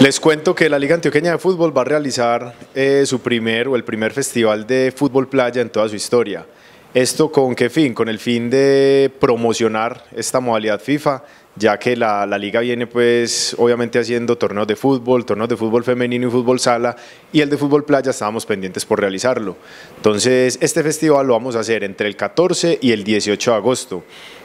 Les cuento que la Liga Antioqueña de Fútbol va a realizar eh, su primer o el primer festival de fútbol playa en toda su historia. ¿Esto con qué fin? Con el fin de promocionar esta modalidad FIFA, ya que la, liga viene pues obviamente haciendo torneos de fútbol, torneos de fútbol femenino y fútbol sala y el de fútbol playa estábamos pendientes por realizarlo. Entonces este festival lo vamos a hacer entre el 14 y el 18 de agosto.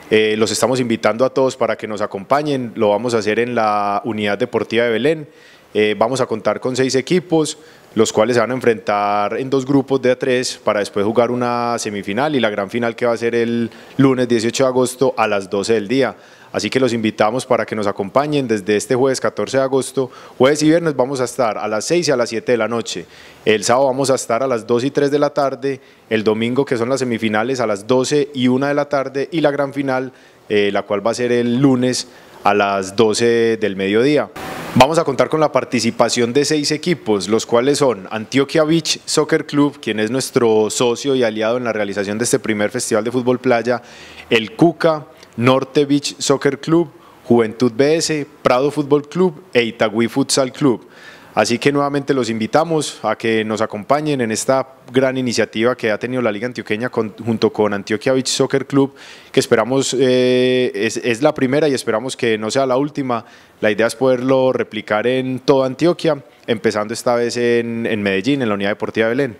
Eh, los estamos invitando a todos para que nos acompañen, lo vamos a hacer en la unidad deportiva de Belén eh, vamos a contar con seis equipos, los cuales se van a enfrentar en dos grupos de a tres para después jugar una semifinal y la gran final que va a ser el lunes 18 de agosto a las 12 del día. Así que los invitamos para que nos acompañen desde este jueves 14 de agosto. Jueves y viernes vamos a estar a las 6 y a las 7 de la noche. El sábado vamos a estar a las 2 y 3 de la tarde. El domingo, que son las semifinales, a las 12 y 1 de la tarde. Y la gran final, eh, la cual va a ser el lunes a las 12 del mediodía. Vamos a contar con la participación de seis equipos, los cuales son Antioquia Beach Soccer Club, quien es nuestro socio y aliado en la realización de este primer Festival de Fútbol Playa, el Cuca, Norte Beach Soccer Club, Juventud BS, Prado Fútbol Club e Itagüí Futsal Club. Así que nuevamente los invitamos a que nos acompañen en esta gran iniciativa que ha tenido la Liga Antioqueña junto con Antioquia Beach Soccer Club, que esperamos eh, es, la primera y esperamos que no sea la última. La idea es poderlo replicar en toda Antioquia, empezando esta vez en, Medellín, en la Unidad Deportiva Belén.